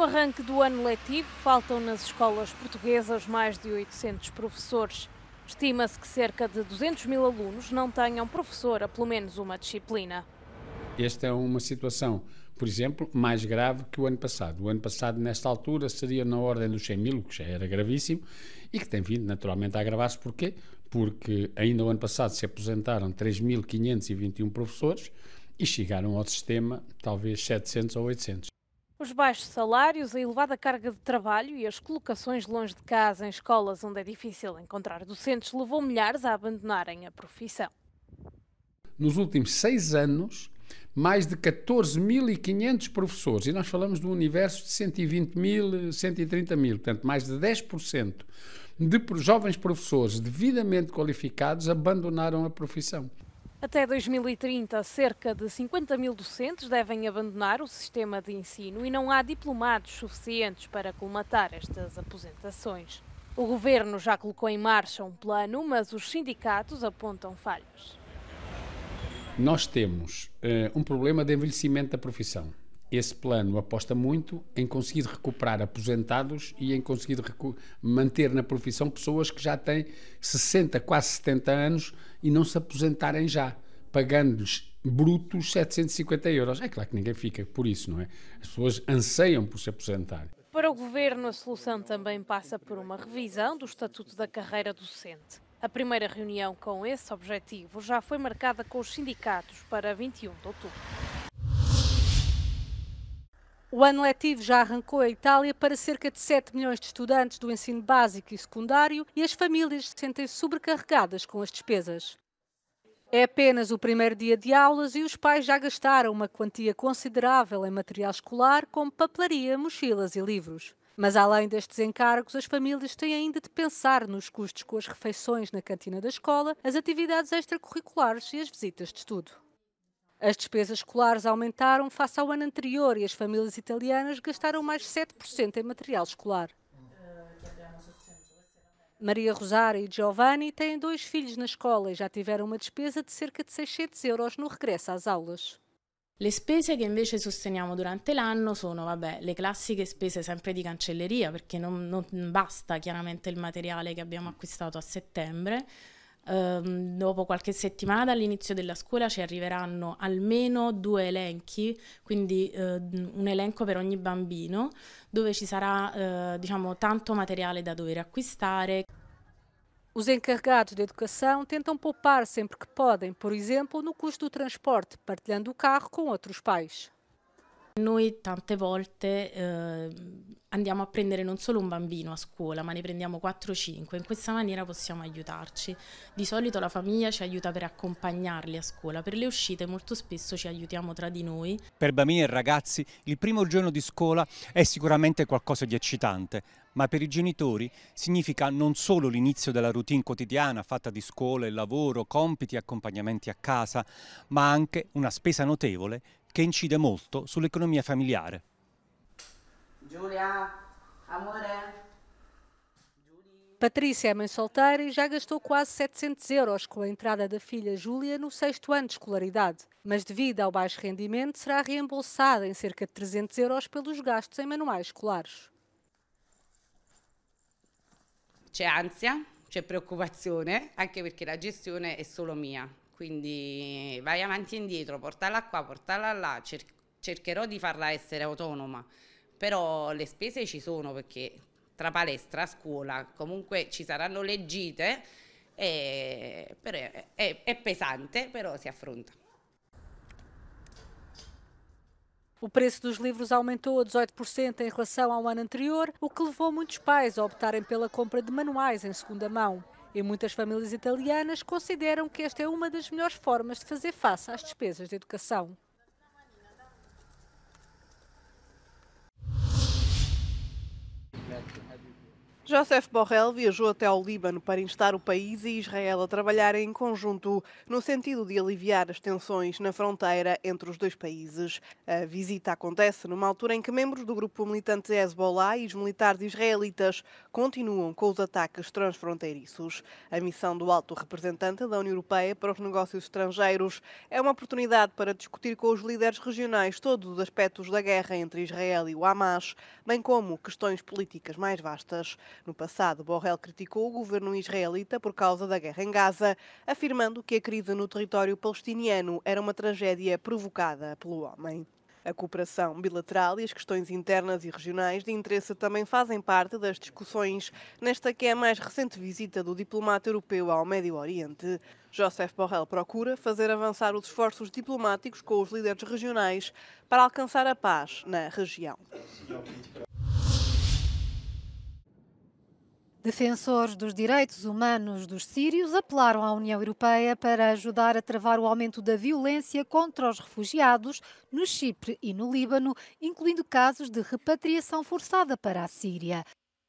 No arranque do ano letivo, faltam nas escolas portuguesas mais de 800 professores. Estima-se que cerca de 200 mil alunos não tenham professor a pelo menos uma disciplina. Esta é uma situação, por exemplo, mais grave que o ano passado. O ano passado, nesta altura, seria na ordem dos 100 mil, o que já era gravíssimo, e que tem vindo naturalmente a agravar-se. Porquê? Porque ainda o ano passado se aposentaram 3.521 professores e chegaram ao sistema talvez 700 ou 800. Os baixos salários, a elevada carga de trabalho e as colocações longe de casa em escolas onde é difícil encontrar docentes levou milhares a abandonarem a profissão. Nos últimos seis anos, mais de 14.500 professores, e nós falamos de um universo de 120 mil, 130 mil, portanto, mais de 10% de jovens professores devidamente qualificados abandonaram a profissão. Até 2030, cerca de 50 mil docentes devem abandonar o sistema de ensino e não há diplomados suficientes para colmatar estas aposentações. O governo já colocou em marcha um plano, mas os sindicatos apontam falhas. Nós temos uh, um problema de envelhecimento da profissão esse plano aposta muito em conseguir recuperar aposentados e em conseguir manter na profissão pessoas que já têm 60, quase 70 anos e não se aposentarem já, pagando-lhes brutos 750 euros. É claro que ninguém fica por isso, não é? As pessoas anseiam por se aposentar. Para o governo, a solução também passa por uma revisão do estatuto da carreira docente. A primeira reunião com esse objetivo já foi marcada com os sindicatos para 21 de outubro. O ano letivo já arrancou a Itália para cerca de 7 milhões de estudantes do ensino básico e secundário e as famílias se sentem sobrecarregadas com as despesas. É apenas o primeiro dia de aulas e os pais já gastaram uma quantia considerável em material escolar, como papelaria, mochilas e livros. Mas além destes encargos, as famílias têm ainda de pensar nos custos com as refeições na cantina da escola, as atividades extracurriculares e as visitas de estudo. As despesas escolares aumentaram face ao ano anterior e as famílias italianas gastaram mais 7% em material escolar. Maria Rosário e Giovanni têm dois filhos na escola e já tiveram uma despesa de cerca de 600 euros no regresso às aulas. Le spese che invece sosteniamo durante l'anno sono vabbè, le classiche spese sempre di cancelleria perché non, non basta chiaramente il materiale che abbiamo acquistato a settembre. ehm, dopo qualche settimana dall'inizio della scuola ci arriveranno almeno due elenchi, quindi eh, un elenco per ogni bambino, dove ci sarà eh, diciamo, tanto materiale da dover acquistare. Os encarregados da educação tentam poupar sempre que podem, por exemplo, no custo do transporte, partilhando o carro com outros pais. Noi tante volte eh, andiamo a prendere non solo un bambino a scuola, ma ne prendiamo 4-5. In questa maniera possiamo aiutarci. Di solito la famiglia ci aiuta per accompagnarli a scuola, per le uscite molto spesso ci aiutiamo tra di noi. Per bambini e ragazzi il primo giorno di scuola è sicuramente qualcosa di eccitante, ma per i genitori significa non solo l'inizio della routine quotidiana fatta di scuola e lavoro, compiti e accompagnamenti a casa, ma anche una spesa notevole che incide molto sull'economia familiare. Giulia, amore. Patrícia, é mãe solteira, e já gastou quase 700 euros com a entrada da filha Júlia no sexto ano de escolaridade. Mas, devido ao baixo rendimento, será reembolsada em cerca de 300 euros pelos gastos em manuais escolares. C'è ansia, c'è preoccupazione, anche perché la gestione è solo mia. Quindi vai avanti e indietro, portala qua, portala là, cer- cercherò di farla essere autonoma, però le spese ci sono perché tra palestra, scuola, comunque ci saranno le gite, è, è, è pesante, però si affronta. O preço dos livros aumentou a 18% em relação ao ano anterior, o que levou muitos pais a optarem pela compra de manuais em segunda mão. E muitas famílias italianas consideram que esta é uma das melhores formas de fazer face às despesas de educação. Joseph Borrell viajou até ao Líbano para instar o país e Israel a trabalharem em conjunto no sentido de aliviar as tensões na fronteira entre os dois países. A visita acontece numa altura em que membros do grupo militante Hezbollah e os militares israelitas continuam com os ataques transfronteiriços. A missão do alto representante da União Europeia para os negócios estrangeiros é uma oportunidade para discutir com os líderes regionais todos os aspectos da guerra entre Israel e o Hamas, bem como questões políticas mais vastas. No passado, Borrell criticou o governo israelita por causa da guerra em Gaza, afirmando que a crise no território palestiniano era uma tragédia provocada pelo homem. A cooperação bilateral e as questões internas e regionais de interesse também fazem parte das discussões nesta que é a mais recente visita do diplomata europeu ao Médio Oriente. Joseph Borrell procura fazer avançar os esforços diplomáticos com os líderes regionais para alcançar a paz na região. Defensores dos direitos humanos dos sírios apelaram à União Europeia para ajudar a travar o aumento da violência contra os refugiados no Chipre e no Líbano, incluindo casos de repatriação forçada para a Síria.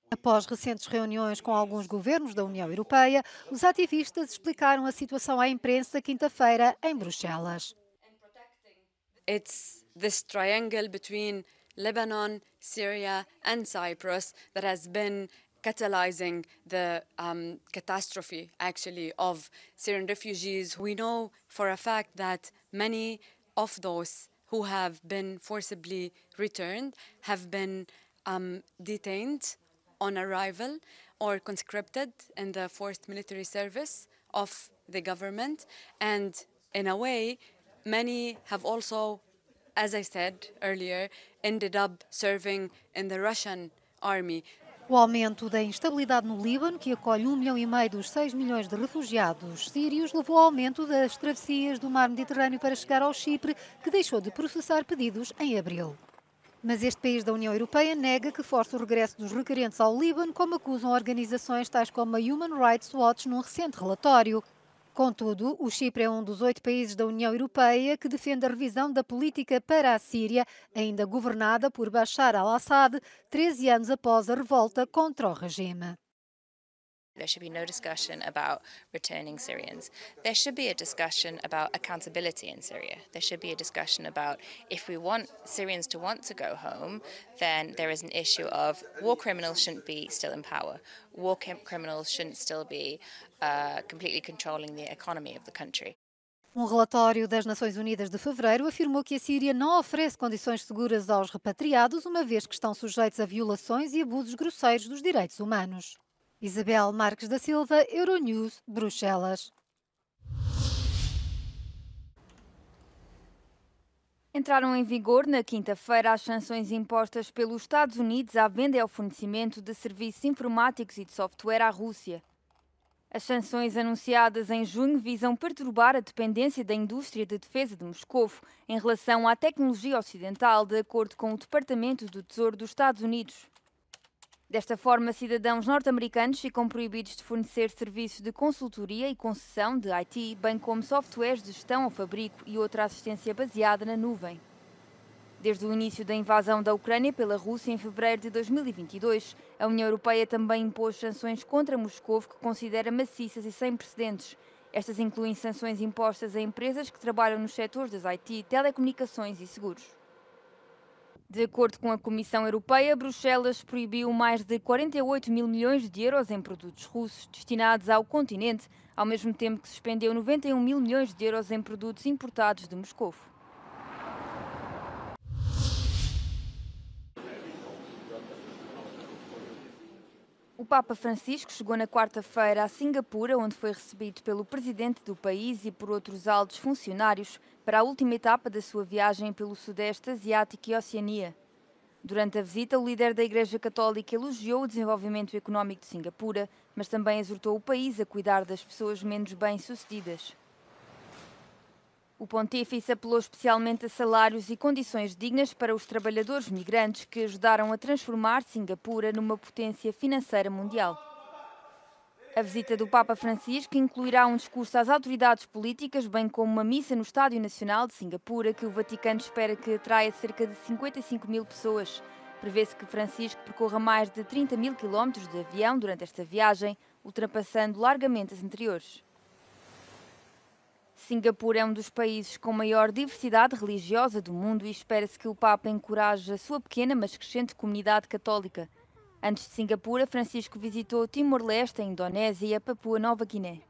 Após recentes reuniões com alguns governos da União Europeia, os ativistas explicaram a situação à imprensa quinta-feira em Bruxelas. It's this triangle between Lebanon, Syria and Cyprus that has been catalyzing the um, catastrophe, actually, of Syrian refugees. We know for a fact that many of those who have been forcibly returned have been um, detained on arrival or conscripted in the forced military service of the government. And in a way, many have also, as I said earlier, ended up serving in the Russian army. O aumento da instabilidade no Líbano, que acolhe 1 milhão e meio dos 6 milhões de refugiados sírios, levou ao aumento das travessias do mar Mediterrâneo para chegar ao Chipre, que deixou de processar pedidos em abril. Mas este país da União Europeia nega que force o regresso dos requerentes ao Líbano, como acusam organizações tais como a Human Rights Watch num recente relatório. Contudo, o Chipre é um dos oito países da União Europeia que defende a revisão da política para a Síria, ainda governada por Bashar al-Assad, 13 anos após a revolta contra o regime. There should be no discussion about returning Syrians. There should be a discussion about accountability in Syria. There should be a discussion about if we want Syrians to want to go home, then there is an issue of war criminals shouldn't be still in power. War criminals shouldn't still be uh, completely controlling the economy of the country. Um relatório das Nações Unidas de fevereiro afirmou que a Síria não oferece condições seguras aos repatriados, uma vez que estão sujeitos a violações e abusos grosseiros dos direitos humanos. Isabel Marques da Silva, Euronews, Bruxelas. Entraram em vigor na quinta-feira as sanções impostas pelos Estados Unidos à venda e ao fornecimento de serviços informáticos e de software à Rússia. As sanções anunciadas em junho visam perturbar a dependência da indústria de defesa de Moscou em relação à tecnologia ocidental, de acordo com o Departamento do Tesouro dos Estados Unidos. Desta forma, cidadãos norte-americanos ficam proibidos de fornecer serviços de consultoria e concessão de IT, bem como softwares de gestão ao fabrico e outra assistência baseada na nuvem. Desde o início da invasão da Ucrânia pela Rússia em fevereiro de 2022, a União Europeia também impôs sanções contra Moscou que considera maciças e sem precedentes. Estas incluem sanções impostas a empresas que trabalham nos setores das IT, telecomunicações e seguros. De acordo com a Comissão Europeia, Bruxelas proibiu mais de 48 mil milhões de euros em produtos russos destinados ao continente, ao mesmo tempo que suspendeu 91 mil milhões de euros em produtos importados de Moscou. O Papa Francisco chegou na quarta-feira a Singapura, onde foi recebido pelo presidente do país e por outros altos funcionários para a última etapa da sua viagem pelo Sudeste Asiático e Oceania. Durante a visita, o líder da Igreja Católica elogiou o desenvolvimento económico de Singapura, mas também exortou o país a cuidar das pessoas menos bem-sucedidas. O pontífice apelou especialmente a salários e condições dignas para os trabalhadores migrantes que ajudaram a transformar Singapura numa potência financeira mundial. A visita do Papa Francisco incluirá um discurso às autoridades políticas, bem como uma missa no Estádio Nacional de Singapura, que o Vaticano espera que atraia cerca de 55 mil pessoas. Prevê-se que Francisco percorra mais de 30 mil quilómetros de avião durante esta viagem, ultrapassando largamente as anteriores. Singapura é um dos países com maior diversidade religiosa do mundo e espera-se que o Papa encoraje a sua pequena mas crescente comunidade católica. Antes de Singapura, Francisco visitou Timor-Leste, a Indonésia e a Papua Nova Guiné.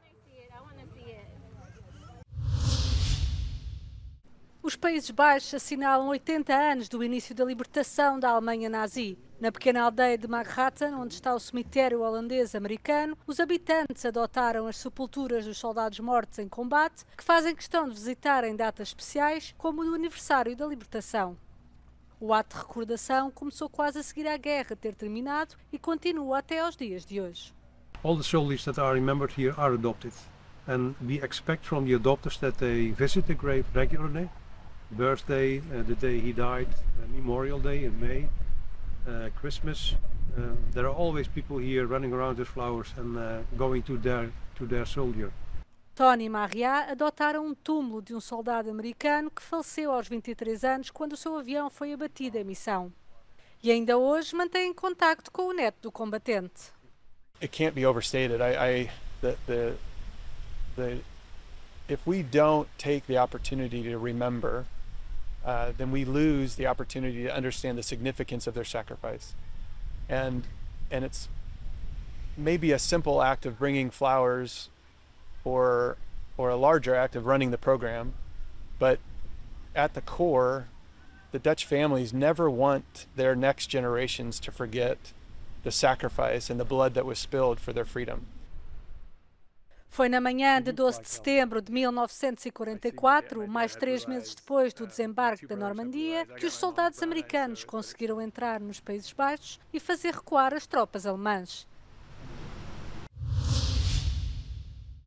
Os Países Baixos assinalam 80 anos do início da libertação da Alemanha nazi. Na pequena aldeia de Manhattan, onde está o cemitério holandês-americano, os habitantes adotaram as sepulturas dos soldados mortos em combate, que fazem questão de visitar em datas especiais, como o aniversário da libertação. O ato de recordação começou quase a seguir à guerra ter terminado e continua até aos dias de hoje. All the soldiers that are remembered here are adopted, and we expect from the adopters that they visit the grave regularly, birthday, uh, the day he died, uh, Memorial Day in May, uh, Christmas. Um, there are always people here running around with flowers and uh, going to their, to their soldier. Tony e Maria adotaram um túmulo de um soldado americano que faleceu aos 23 anos quando o seu avião foi abatido em missão. E ainda hoje mantém contacto com o neto do combatente. It can't be overstated. I, I the, the, the, if we don't take the opportunity to remember uh, then we lose the opportunity to understand the significance of their sacrifice. And, and it's maybe a simple act of bringing flowers or, or a larger act of running the program, but at the core, the Dutch families never want their next generations to forget the sacrifice and the blood that was spilled for their freedom. Foi na manhã de 12 de setembro de 1944, mais é, é três meses depois do é desembarque da Normandia, que os soldados americanos conseguiram entrar nos Países Baixos e fazer recuar as tropas alemãs.